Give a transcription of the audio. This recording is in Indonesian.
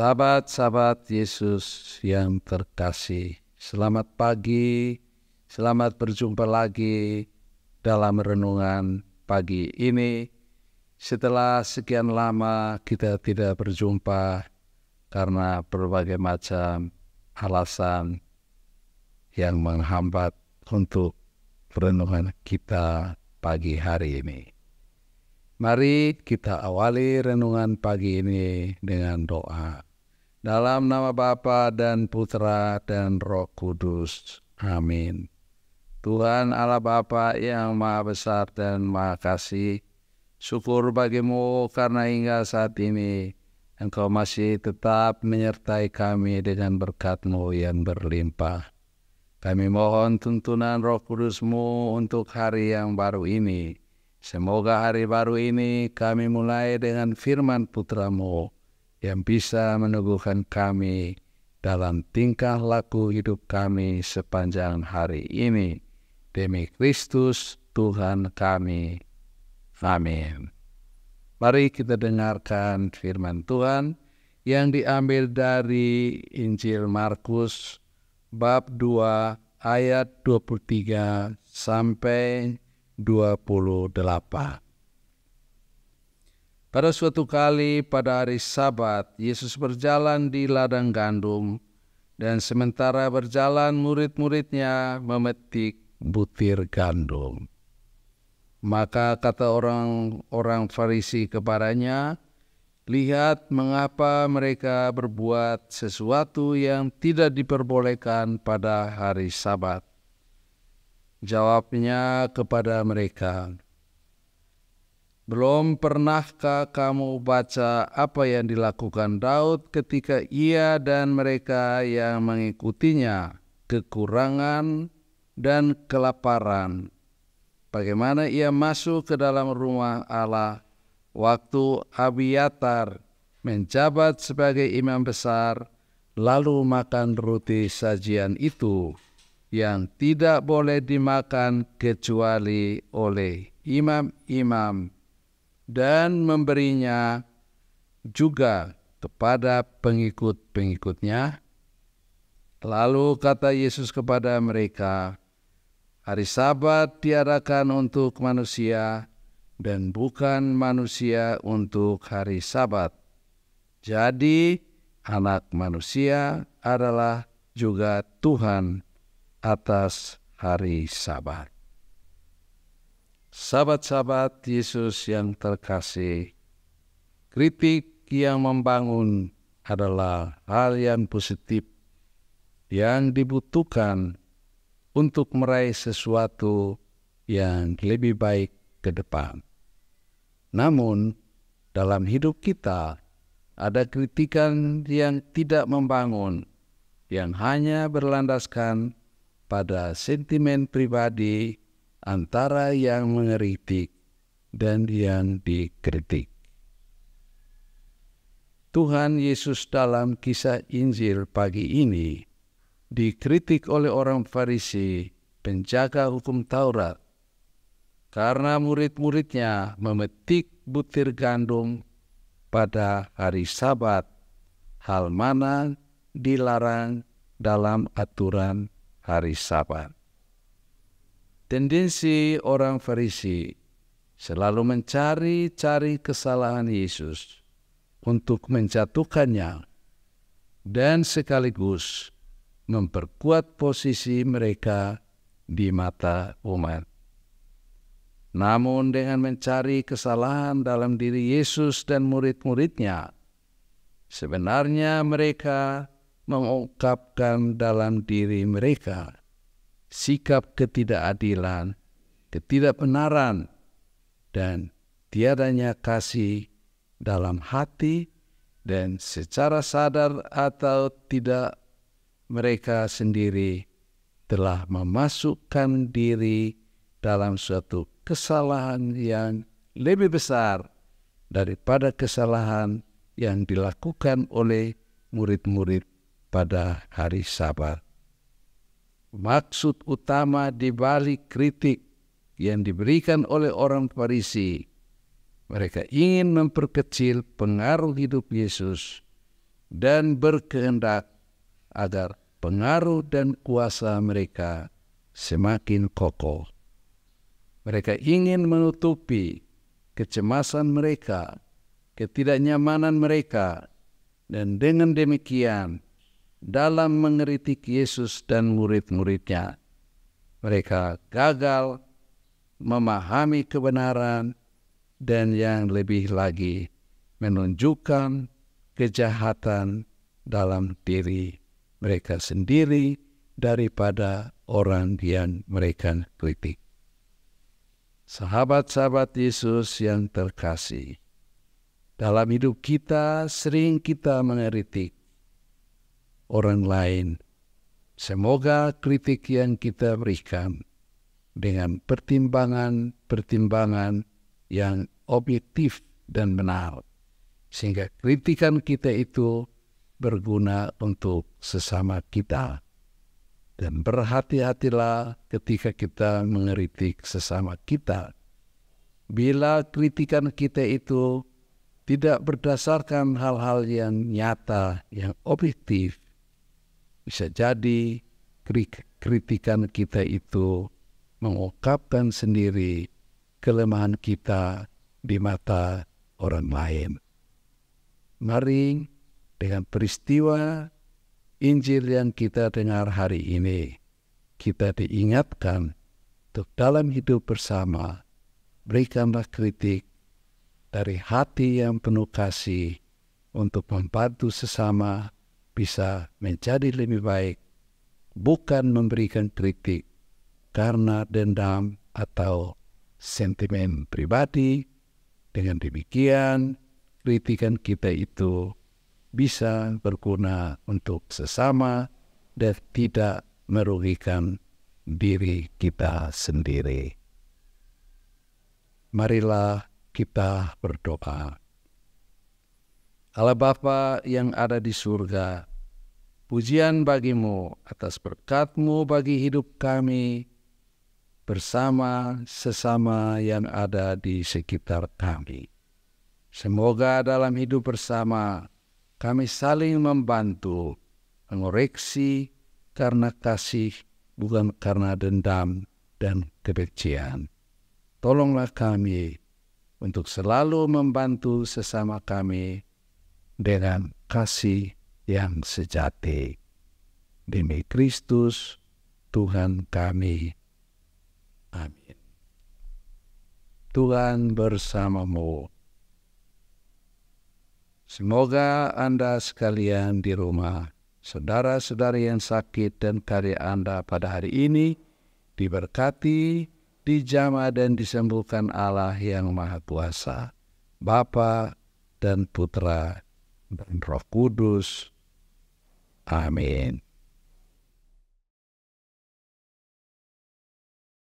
Sahabat-sahabat Yesus yang terkasih, selamat pagi, selamat berjumpa lagi dalam renungan pagi ini. Setelah sekian lama kita tidak berjumpa karena berbagai macam alasan yang menghambat untuk renungan kita pagi hari ini. Mari kita awali renungan pagi ini dengan doa. Dalam nama Bapa dan Putra dan Roh Kudus. Amin. Tuhan Allah Bapa yang Maha Besar dan Maha Kasih, syukur bagimu karena hingga saat ini Engkau masih tetap menyertai kami dengan berkat-Mu yang berlimpah. Kami mohon tuntunan roh kudus-Mu untuk hari yang baru ini. Semoga hari baru ini kami mulai dengan firman putramu yang bisa meneguhkan kami dalam tingkah laku hidup kami sepanjang hari ini. Demi Kristus Tuhan kami. Amin. Mari kita dengarkan firman Tuhan yang diambil dari Injil Markus bab 2 ayat 23 sampai 28. Pada suatu kali pada hari Sabat, Yesus berjalan di ladang gandum, dan sementara berjalan murid-muridnya memetik butir gandum. Maka kata orang-orang Farisi kepadanya, "Lihat mengapa mereka berbuat sesuatu yang tidak diperbolehkan pada hari Sabat." Jawabnya kepada mereka, belum pernahkah kamu baca apa yang dilakukan Daud ketika ia dan mereka yang mengikutinya kekurangan dan kelaparan? Bagaimana ia masuk ke dalam rumah Allah waktu Abiatar menjabat sebagai imam besar, lalu makan roti sajian itu yang tidak boleh dimakan kecuali oleh imam-imam dan memberinya juga kepada pengikut-pengikutnya. Lalu kata Yesus kepada mereka, Hari Sabat diadakan untuk manusia dan bukan manusia untuk hari Sabat. Jadi anak manusia adalah juga Tuhan atas hari Sabat. Sahabat-sahabat Yesus yang terkasih, kritik yang membangun adalah hal yang positif yang dibutuhkan untuk meraih sesuatu yang lebih baik ke depan. Namun, dalam hidup kita ada kritikan yang tidak membangun, yang hanya berlandaskan pada sentimen pribadi antara yang mengeritik dan yang dikritik. Tuhan Yesus dalam kisah Injil pagi ini dikritik oleh orang Farisi, penjaga hukum Taurat, karena murid-muridnya memetik butir gandum pada hari Sabat, hal mana dilarang dalam aturan hari Sabat. Tendensi orang Farisi selalu mencari-cari kesalahan Yesus untuk menjatuhkannya dan sekaligus memperkuat posisi mereka di mata umat. Namun dengan mencari kesalahan dalam diri Yesus dan murid-muridnya, sebenarnya mereka mengungkapkan dalam diri mereka sikap ketidakadilan, ketidakbenaran, dan tiadanya kasih dalam hati dan secara sadar atau tidak mereka sendiri telah memasukkan diri dalam suatu kesalahan yang lebih besar daripada kesalahan yang dilakukan oleh murid-murid pada hari Sabat maksud utama di balik kritik yang diberikan oleh orang Farisi. Mereka ingin memperkecil pengaruh hidup Yesus dan berkehendak agar pengaruh dan kuasa mereka semakin kokoh. Mereka ingin menutupi kecemasan mereka, ketidaknyamanan mereka, dan dengan demikian dalam mengeritik Yesus dan murid-muridnya. Mereka gagal memahami kebenaran dan yang lebih lagi menunjukkan kejahatan dalam diri mereka sendiri daripada orang yang mereka kritik. Sahabat-sahabat Yesus yang terkasih, dalam hidup kita sering kita mengeritik, orang lain. Semoga kritik yang kita berikan dengan pertimbangan-pertimbangan yang objektif dan benar, sehingga kritikan kita itu berguna untuk sesama kita. Dan berhati-hatilah ketika kita mengeritik sesama kita. Bila kritikan kita itu tidak berdasarkan hal-hal yang nyata, yang objektif, bisa jadi kritikan kita itu mengungkapkan sendiri kelemahan kita di mata orang lain. Mari dengan peristiwa Injil yang kita dengar hari ini, kita diingatkan untuk dalam hidup bersama, berikanlah kritik dari hati yang penuh kasih untuk membantu sesama bisa menjadi lebih baik, bukan memberikan kritik karena dendam atau sentimen pribadi. Dengan demikian, kritikan kita itu bisa berguna untuk sesama dan tidak merugikan diri kita sendiri. Marilah kita berdoa. Allah Bapa yang ada di surga, Pujian bagimu atas berkatmu bagi hidup kami bersama sesama yang ada di sekitar kami. Semoga dalam hidup bersama kami saling membantu, mengoreksi karena kasih bukan karena dendam dan kebencian. Tolonglah kami untuk selalu membantu sesama kami dengan kasih yang sejati. Demi Kristus, Tuhan kami. Amin. Tuhan bersamamu. Semoga Anda sekalian di rumah, saudara-saudari yang sakit dan karya Anda pada hari ini, diberkati, dijama dan disembuhkan Allah yang Maha Kuasa, Bapa dan Putra dan Roh Kudus, Amén.